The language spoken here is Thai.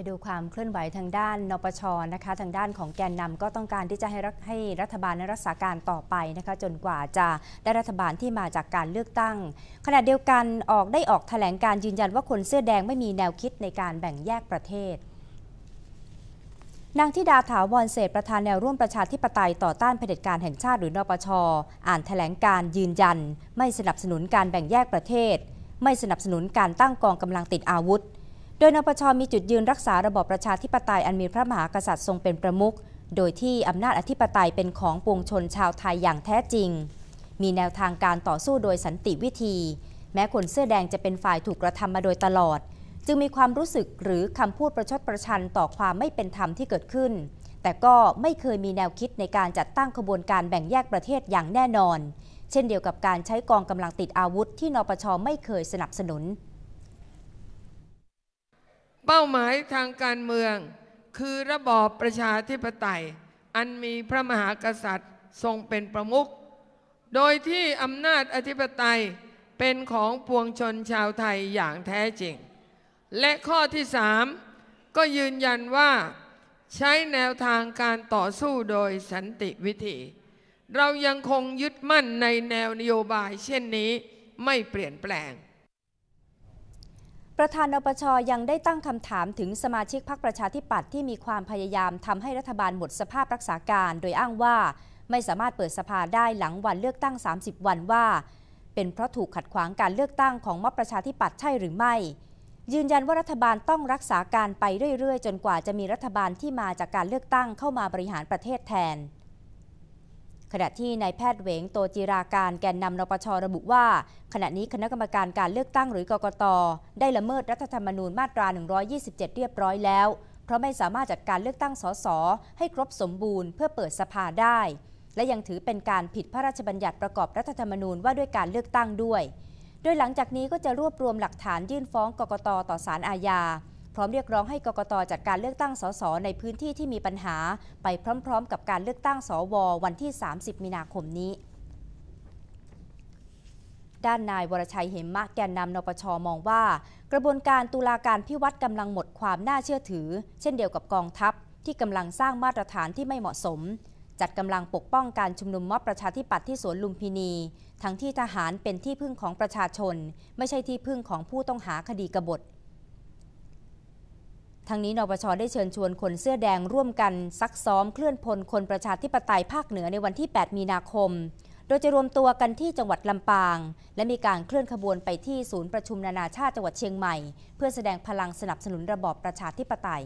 ไปดูความเคลื่อนไหวทางด้านนปชนะคะทางด้านของแกนนำก็ต้องการที่จะให้ให้รัฐบาลรักษาการต่อไปนะคะจนกว่าจะได้รัฐบาลที่มาจากการเลือกตั้ง ขณะเดียวกันออกได้ออกแถลงการยืนยันว่าคนเสื้อแดงไม่มีแนวคิดในการแบ่งแยกประเทศ นางธิดาถาวรเศษประธานแนวร่วมประชาธิปไตยต่อต้านเผด็จการแห่งชาติหรือ นปชอ่านแถลงการยืนยัน ไม่สนับสนุนการแบ่งแยกประเทศ ไม่สนับสนุนการตั้งกองกำลังติดอาวุธโดยนปช มีจุดยืนรักษาระบอบประชาธิปไตยอันมีพระมหากษัตริย์ทรงเป็นประมุข โดยที่อำนาจอธิปไตยเป็นของปวงชนชาวไทยอย่างแท้จริง มีแนวทางการต่อสู้โดยสันติวิธี แม้คนเสื้อแดงจะเป็นฝ่ายถูกกระทำมาโดยตลอด จึงมีความรู้สึกหรือคำพูดประชดประชันต่อความไม่เป็นธรรมที่เกิดขึ้น แต่ก็ไม่เคยมีแนวคิดในการจัดตั้งขบวนการแบ่งแยกประเทศอย่างแน่นอน เช่นเดียวกับการใช้กองกำลังติดอาวุธ ที่นปชไม่เคยสนับสนุนเป้าหมายทางการเมืองคือระบอบประชาธิปไตยอันมีพระมหากษัตริย์ทรงเป็นประมุข โดยที่อำนาจอธิปไตยเป็นของปวงชนชาวไทยอย่างแท้จริง และข้อที่สามก็ยืนยันว่า ใช้แนวทางการต่อสู้โดยสันติวิธี เรายังคงยึดมั่นในแนวนโยบายเช่นนี้ไม่เปลี่ยนแปลงประธานนปชยังได้ตั้งคำถามถึงสมาชิกพรรคประชาธิปัตย์ที่มีความพยายามทำให้รัฐบาลหมดสภาพรักษาการ โดยอ้างว่าไม่สามารถเปิดสภาได้หลังวันเลือกตั้ง 30 วันว่า เป็นเพราะถูกขัดขวางการเลือกตั้งของม็อบประชาธิปัตย์ใช่หรือไม่ ยืนยันว่ารัฐบาลต้องรักษาการไปเรื่อยๆ จนกว่าจะมีรัฐบาลที่มาจากการเลือกตั้งเข้ามาบริหารประเทศแทนขณะที่นายแพทย์เหวงโตจิราการแกนนำนปชระบุว่า ขณะนี้คณะกรรมการการเลือกตั้งหรือกกตได้ละเมิดรัฐธรรมนูญมาตรา 127 เรียบร้อยแล้ว เพราะไม่สามารถจัดการเลือกตั้งสสให้ครบสมบูรณ์เพื่อเปิดสภาได้ และยังถือเป็นการผิดพระราชบัญญัติประกอบรัฐธรรมนูญว่าด้วยการเลือกตั้งด้วย โดยหลังจากนี้ก็จะรวบรวมหลักฐานยื่นฟ้องกกตต่อศาลอาญาพร้อมเรียกร้องให้กกตจัดการเลือกตั้งสสในพื้นที่ที่มีปัญหา ไปพร้อม ๆ กับการเลือกตั้งสววันที่ 30มีนาคมนี้ ด้านนายวรชัยเหมมะแกนนำนปชมองว่า กระบวนการตุลาการพิวัตรกำลังหมดความน่าเชื่อถือ เช่นเดียวกับกองทัพที่กำลังสร้างมาตรฐานที่ไม่เหมาะสม จัดกำลังปกป้องการชุมนุมม็อบประชาธิปัตย์ที่สวนลุมพินี ทั้งที่ทหารเป็นที่พึ่งของประชาชนไม่ใช่ที่พึ่งของผู้ต้องหาคดีกบฏทั้งนี้นปชได้เชิญชวนคนเสื้อแดงร่วมกัน ซักซ้อมเคลื่อนพลคนประชาธิปไตยภาคเหนือในวันที่ 8 มีนาคม โดยจะรวมตัวกันที่จังหวัดลำปาง และมีการเคลื่อนขบวนไปที่ศูนย์ประชุมนานาชาติจังหวัดเชียงใหม่ เพื่อแสดงพลังสนับสนุนระบอบประชาธิปไตย